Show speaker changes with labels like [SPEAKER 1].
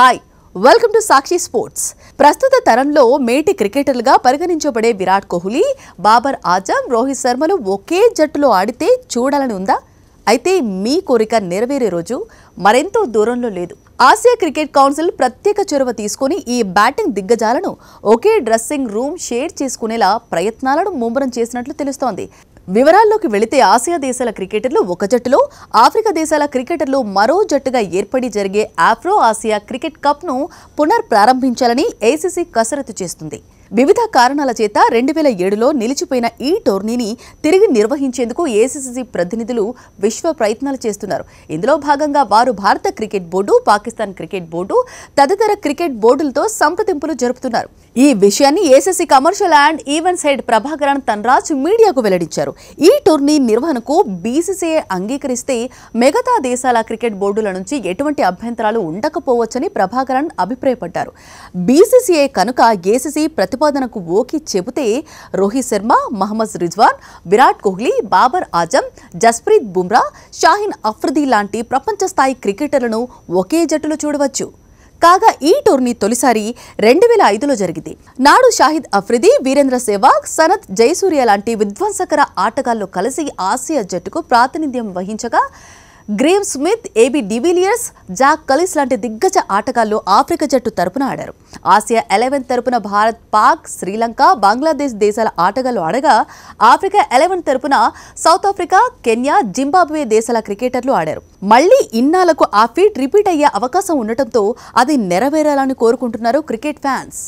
[SPEAKER 1] hi welcome to Sakshi sports ప్రస్తుత తరంలో మేటి క్రికెటర్లుగా పరిగణించబడే విరాట్ కోహ్లీ బాబర్ ఆజమ్ రోహిత్ శర్మలు ఒకే జట్టులో ఆడితే చూడాలని ఉందా అయితే మీ కోరిక నెరవేరే రోజు మరెంతో దూరంలో లేదు ఆసియా క్రికెట్ కౌన్సిల్ ప్రత్యేక చొరవ తీసుకుని ఈ బ్యాటింగ్ దిగ్గజాలను ఒకే డ్రెస్సింగ్ రూమ్ షేర్ చేసుకునేలా ప్రయత్నాలను ముమ్మరం చేసినట్లు తెలుస్తోంది వివరాల్లోకి వెళితే ఆసియా దేశాల క్రికెటర్లు ఒక జట్టులో ఆఫ్రికా దేశాల క్రికెటర్లు మరో జట్టుగా ఏర్పడి జరిగే ఆఫ్రో ఆసియా క్రికెట్ కప్ను పునర్ప్రారంభించాలని ఏసీసీ కసరత్తు చేస్తుంది వివిధ కారణాల చేత రెండు వేల ఏడులో నిలిచిపోయిన ఈ టోర్నీని తిరిగి నిర్వహించేందుకు ఏసీసీ ప్రతినిధులు విశ్వ ప్రయత్నాలు చేస్తున్నారు ఇందులో భాగంగా వారు భారత cricket board Pakistan cricket board తదితర క్రికెట్ బోర్డులతో సంప్రదింపులు జరుపుతున్నారు ఈ విషయాన్ని ACC commercial and events head Prabhakaran Thanraj మీడియాకు వెల్లడించారు ఈ టోర్నీ నిర్వహణకు బీసీసీఐ అంగీకరిస్తే మిగతా దేశాల క్రికెట్ బోర్డుల నుంచి ఎటువంటి అభ్యంతరాలు ఉండకపోవచ్చని ప్రభాకరణ్ అభిప్రాయపడ్డారు బీసీసీఐ కనుక ఏసీసీ ప్రతి ప్రతిపాదనకు ఓకే చెబితే రోహిత్ శర్మ మహమ్మద్ రిజ్వాన్ విరాట్ కోహ్లీ బాబర్ ఆజం జస్ప్రీత్ బుమ్రా షాహిన్ అఫ్రదీ లాంటి ప్రపంచ స్థాయి క్రికెటర్లను ఒకే జట్టులో చూడవచ్చు కాగా ఈ టోర్నీ తొలిసారి రెండు వేల ఐదులో జరిగింది నాడు షాహిద్ అఫ్రిది వీరేంద్ర సెహ్వాగ్ సనత్ జయసూర్య లాంటి విధ్వంసకర ఆటగాళ్లు కలిసి ఆసియా జట్టుకు ప్రాతినిధ్యం వహించగా Graeme Smith AB de Villiers Jacques Kallis లాంటి దిగ్గజ ఆటగాళ్లు ఆఫ్రికా జట్టు తరపున ఆడారు ఆసియా ఎలెవెన్ తరపున భారత్ పాక్ శ్రీలంక బంగ్లాదేశ్ దేశాల ఆటగాళ్లు ఆడగా ఆఫ్రికా ఎలెవెన్ తరపున సౌత్ ఆఫ్రికా కెన్యా జింబాబ్వే దేశాల క్రికెటర్లు ఆడారు మళ్లీ ఇన్నాళ్లకు ఆ ఫీట్ రిపీట్ అయ్యే అవకాశం ఉండటంతో అది నెరవేరాలని కోరుకుంటున్నారు క్రికెట్ ఫ్యాన్స్